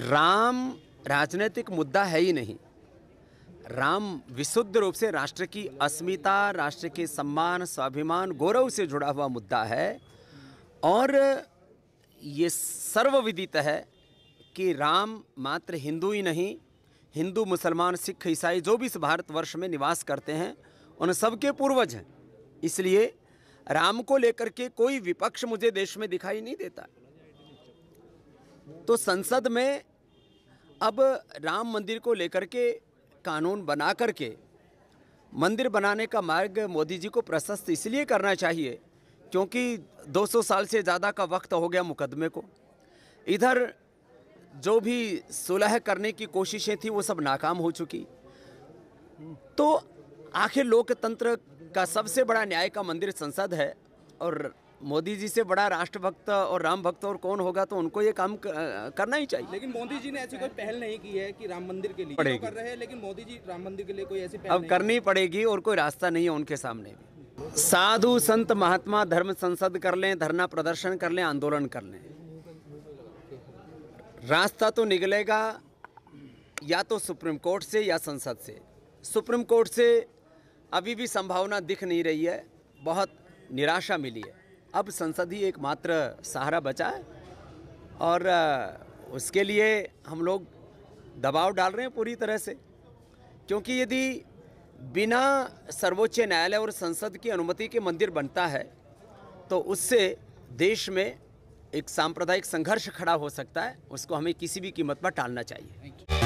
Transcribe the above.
राम राजनीतिक मुद्दा है ही नहीं राम विशुद्ध रूप से राष्ट्र की अस्मिता राष्ट्र के सम्मान स्वाभिमान गौरव से जुड़ा हुआ मुद्दा है और ये सर्वविदित है कि राम मात्र हिंदू ही नहीं हिंदू मुसलमान सिख ईसाई जो भी इस भारतवर्ष में निवास करते हैं उन सबके पूर्वज हैं इसलिए राम को लेकर के कोई विपक्ष मुझे देश में दिखाई नहीं देता तो संसद में अब राम मंदिर को लेकर के कानून बना कर के मंदिर बनाने का मार्ग मोदी जी को प्रशस्त इसलिए करना चाहिए क्योंकि 200 साल से ज़्यादा का वक्त हो गया मुकदमे को इधर जो भी सुलह करने की कोशिशें थी वो सब नाकाम हो चुकी तो आखिर लोकतंत्र का सबसे बड़ा न्याय का मंदिर संसद है और मोदी जी से बड़ा राष्ट्रभक्त और राम भक्त और कौन होगा तो उनको ये काम करना ही चाहिए लेकिन मोदी जी ने ऐसी कोई पहल नहीं की है कि राम मंदिर के लिए पड़े कर रहे हैं लेकिन मोदी जी राम मंदिर के लिए कोई ऐसी अब करनी पड़ेगी और कोई रास्ता नहीं है उनके सामने भी साधु संत महात्मा धर्म संसद कर लें धरना प्रदर्शन कर लें आंदोलन कर लें रास्ता तो निकलेगा या तो सुप्रीम कोर्ट से या संसद से सुप्रीम कोर्ट से अभी भी संभावना दिख नहीं रही है बहुत निराशा मिली है अब संसद ही एकमात्र सहारा बचा है और उसके लिए हम लोग दबाव डाल रहे हैं पूरी तरह से क्योंकि यदि बिना सर्वोच्च न्यायालय और संसद की अनुमति के मंदिर बनता है तो उससे देश में एक सांप्रदायिक संघर्ष खड़ा हो सकता है उसको हमें किसी भी कीमत पर टालना चाहिए